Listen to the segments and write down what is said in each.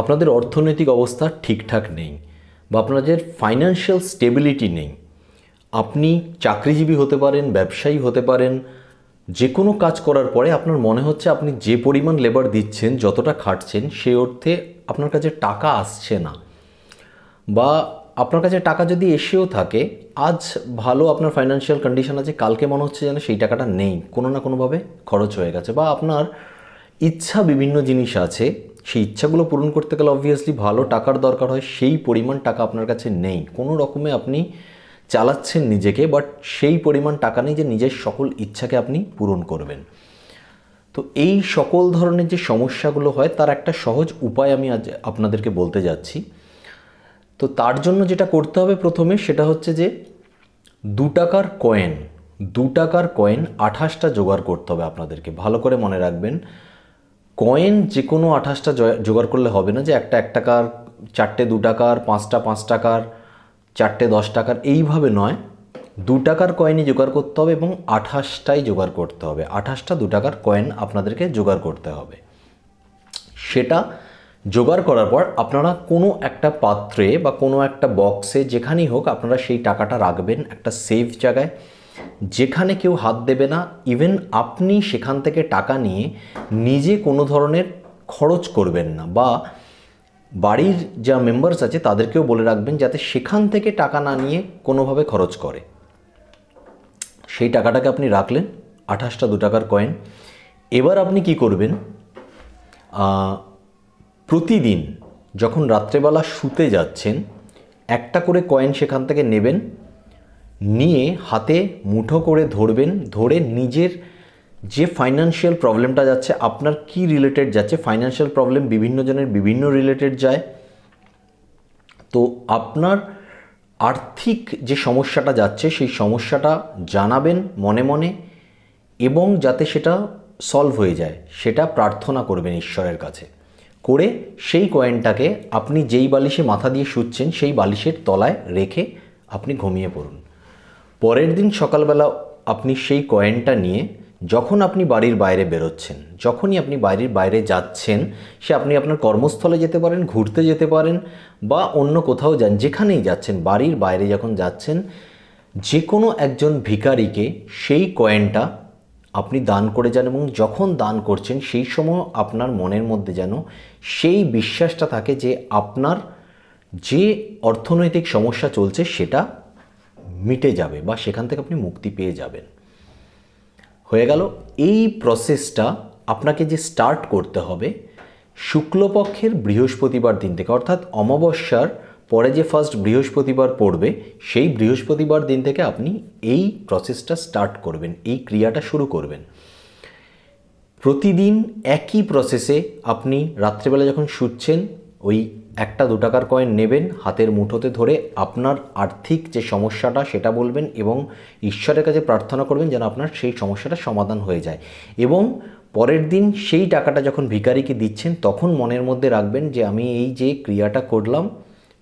আপনাদের অর্থনৈতিক অবস্থা ঠিকঠাক নেই বা আপনাদের ফাইন্যান্সিয়াল স্টেবিলিটি নেই আপনি চাকরিজীবী হতে পারেন ব্যবসায়ী হতে পারেন যে কোনো কাজ করার পরে আপনার মনে হচ্ছে আপনি যে পরিমাণ লেবার দিচ্ছেন যতটা খাটছেন সে অর্থে আপনার কাছে টাকা আসছে না বা আপনার কাছে টাকা যদি এসেও থাকে আজ ভালো আপনার ফাইন্যান্সিয়াল কন্ডিশন আছে কালকে মনে হচ্ছে যেন সেই টাকাটা নেই কোনো না কোনোভাবে খরচ হয়ে গেছে বা আপনার ইচ্ছা বিভিন্ন জিনিস আছে সেই ইচ্ছাগুলো পূরণ করতে গেলে অবভিয়াসলি ভালো টাকার দরকার হয় সেই পরিমাণ টাকা আপনার কাছে নেই কোনো রকমে আপনি চালাচ্ছেন নিজেকে বাট সেই পরিমাণ টাকা নেই যে নিজের সকল ইচ্ছাকে আপনি পূরণ করবেন তো এই সকল ধরনের যে সমস্যাগুলো হয় তার একটা সহজ উপায় আমি আজ আপনাদেরকে বলতে যাচ্ছি তো তার জন্য যেটা করতে হবে প্রথমে সেটা হচ্ছে যে দু টাকার কয়েন দু টাকার কয়েন আঠাশটা জোগাড় করতে হবে আপনাদেরকে ভালো করে মনে রাখবেন কয়েন যে কোনো আঠাশটা জোগাড় করলে হবে না যে একটা এক টাকার চারটে দু টাকার পাঁচটা পাঁচ টাকার চারটে দশ টাকার এইভাবে নয় দু টাকার কয়েনই জোগাড় করতে হবে এবং আঠাশটাই জোগাড় করতে হবে আঠাশটা দু টাকার কয়েন আপনাদেরকে জোগাড় করতে হবে সেটা জোগাড় করার পর আপনারা কোনো একটা পাত্রে বা কোনো একটা বক্সে যেখানেই হোক আপনারা সেই টাকাটা রাখবেন একটা সেফ জায়গায় যেখানে কেউ হাত দেবে না ইভেন আপনি সেখান থেকে টাকা নিয়ে নিজে কোনো ধরনের খরচ করবেন না বা বাড়ির যা মেম্বার্স আছে তাদেরকেও বলে রাখবেন যাতে সেখান থেকে টাকা না নিয়ে কোনোভাবে খরচ করে সেই টাকাটাকে আপনি রাখলেন আঠাশটা দু টাকার কয়েন এবার আপনি কি করবেন প্রতিদিন যখন রাত্রেবেলা শুতে যাচ্ছেন একটা করে কয়েন সেখান থেকে নেবেন নিয়ে হাতে মুঠো করে ধরবেন ধরে নিজের যে ফাইন্যান্সিয়াল প্রবলেমটা যাচ্ছে আপনার কি রিলেটেড যাচ্ছে ফাইন্যান্সিয়াল প্রবলেম বিভিন্ন জনের বিভিন্ন রিলেটেড যায় তো আপনার আর্থিক যে সমস্যাটা যাচ্ছে সেই সমস্যাটা জানাবেন মনে মনে এবং যাতে সেটা সলভ হয়ে যায় সেটা প্রার্থনা করবেন ঈশ্বরের কাছে করে সেই কয়েনটাকে আপনি যেই বালিশে মাথা দিয়ে শুচ্ছেন সেই বালিশের তলায় রেখে আপনি ঘুমিয়ে পড়ুন পরের দিন সকালবেলা আপনি সেই কয়েনটা নিয়ে যখন আপনি বাড়ির বাইরে বেরোচ্ছেন যখনই আপনি বাড়ির বাইরে যাচ্ছেন সে আপনি আপনার কর্মস্থলে যেতে পারেন ঘুরতে যেতে পারেন বা অন্য কোথাও যান যেখানেই যাচ্ছেন বাড়ির বাইরে যখন যাচ্ছেন যে কোনো একজন ভিকারিকে সেই কয়েনটা আপনি দান করে যান এবং যখন দান করছেন সেই সময় আপনার মনের মধ্যে যেন সেই বিশ্বাসটা থাকে যে আপনার যে অর্থনৈতিক সমস্যা চলছে সেটা মিটে যাবে বা সেখান থেকে আপনি মুক্তি পেয়ে যাবেন হয়ে গেল এই প্রসেসটা আপনাকে যে স্টার্ট করতে হবে শুক্লপক্ষের বৃহস্পতিবার দিন থেকে অর্থাৎ অমাবস্যার পরে যে ফার্স্ট বৃহস্পতিবার পড়বে সেই বৃহস্পতিবার দিন থেকে আপনি এই প্রসেসটা স্টার্ট করবেন এই ক্রিয়াটা শুরু করবেন প্রতিদিন একই প্রসেসে আপনি রাত্রেবেলা যখন শুচ্ছেন ওই একটা দু টাকার কয়েন নেবেন হাতের মুঠোতে ধরে আপনার আর্থিক যে সমস্যাটা সেটা বলবেন এবং ঈশ্বরের কাছে প্রার্থনা করবেন যেন আপনার সেই সমস্যাটা সমাধান হয়ে যায় এবং পরের দিন সেই টাকাটা যখন ভিকারিকে দিচ্ছেন তখন মনের মধ্যে রাখবেন যে আমি এই যে ক্রিয়াটা করলাম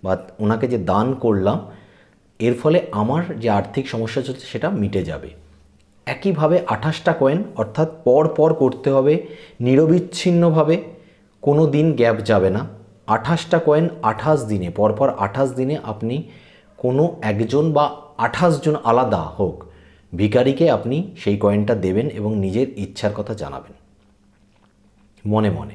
বা ওনাকে যে দান করলাম এর ফলে আমার যে আর্থিক সমস্যা চলছে সেটা মিটে যাবে একইভাবে আঠাশটা কয়েন অর্থাৎ পর পর করতে হবে নিরবিচ্ছিন্নভাবে কোনো দিন গ্যাপ যাবে না আঠাশটা কয়েন আঠাশ দিনে পরপর আঠাশ দিনে আপনি কোনো একজন বা আঠাশ জন আলাদা হোক ভিকারিকে আপনি সেই কয়েনটা দেবেন এবং নিজের ইচ্ছার কথা জানাবেন মনে মনে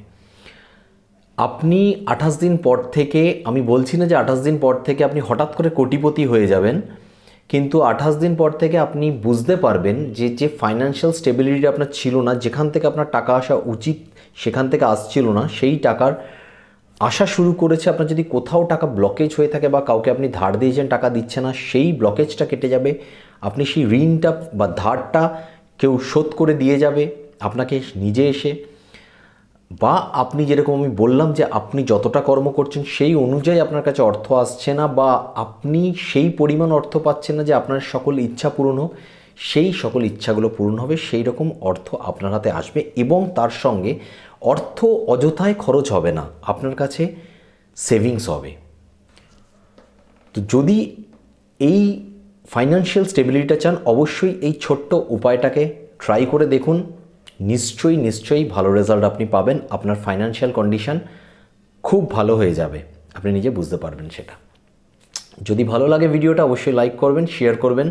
আপনি আঠাশ দিন পর থেকে আমি বলছি না যে আঠাশ দিন পর থেকে আপনি হঠাৎ করে কোটিপতি হয়ে যাবেন কিন্তু আঠাশ দিন পর থেকে আপনি বুঝতে পারবেন যে যে ফাইন্যান্সিয়াল স্টেবিলিটি আপনার ছিল না যেখান থেকে আপনার টাকা আসা উচিত সেখান থেকে আসছিল না সেই টাকার আসা শুরু করেছে আপনার যদি কোথাও টাকা ব্লকেজ হয়ে থাকে বা কাউকে আপনি ধার দিয়েছেন টাকা দিচ্ছে না সেই ব্লকেজটা কেটে যাবে আপনি সেই ঋণটা বা ধারটা কেউ শোধ করে দিয়ে যাবে আপনাকে নিজে এসে বা আপনি যেরকম আমি বললাম যে আপনি যতটা কর্ম করছেন সেই অনুযায়ী আপনার কাছে অর্থ আসছে না বা আপনি সেই পরিমাণ অর্থ পাচ্ছেন না যে আপনার সকল ইচ্ছা পূরণ হোক সেই সকল ইচ্ছাগুলো পূরণ হবে সেই রকম অর্থ আপনার হাতে আসবে এবং তার সঙ্গে অর্থ অযথায় খরচ হবে না আপনার কাছে সেভিংস হবে তো যদি এই ফাইন্যান্সিয়াল স্টেবিলিটিটা চান অবশ্যই এই ছোট্ট উপায়টাকে ট্রাই করে দেখুন নিশ্চয়ই নিশ্চয়ই ভালো রেজাল্ট আপনি পাবেন আপনার ফাইন্যান্সিয়াল কন্ডিশান খুব ভালো হয়ে যাবে আপনি নিজে বুঝতে পারবেন সেটা যদি ভালো লাগে ভিডিওটা অবশ্যই লাইক করবেন শেয়ার করবেন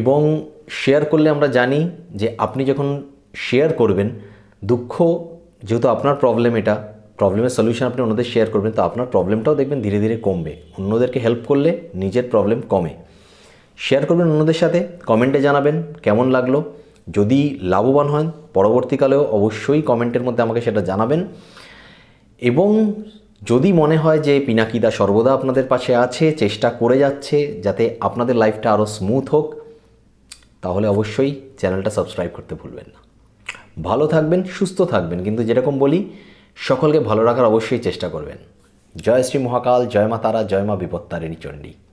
এবং শেয়ার করলে আমরা জানি যে আপনি যখন শেয়ার করবেন দুঃখ যেহেতু আপনার প্রবলেম এটা প্রবলেমের সলিউশন আপনি অন্যদের শেয়ার করবেন তো আপনার প্রবলেমটাও দেখবেন ধীরে ধীরে কমবে অন্যদেরকে হেল্প করলে নিজের প্রবলেম কমে শেয়ার করবেন অন্যদের সাথে কমেন্টে জানাবেন কেমন লাগলো যদি লাভবান হন পরবর্তীকালেও অবশ্যই কমেন্টের মধ্যে আমাকে সেটা জানাবেন এবং যদি মনে হয় যে পিনাকিদা সর্বদা আপনাদের পাশে আছে চেষ্টা করে যাচ্ছে যাতে আপনাদের লাইফটা আরও স্মুথ হোক তাহলে অবশ্যই চ্যানেলটা সাবস্ক্রাইব করতে ভুলবেন না ভালো থাকবেন সুস্থ থাকবেন কিন্তু যেরকম বলি সকলকে ভালো রাখার অবশ্যই চেষ্টা করবেন জয় শ্রী মহাকাল জয় মা তারা জয় মা বিপত্তারিণী চণ্ডী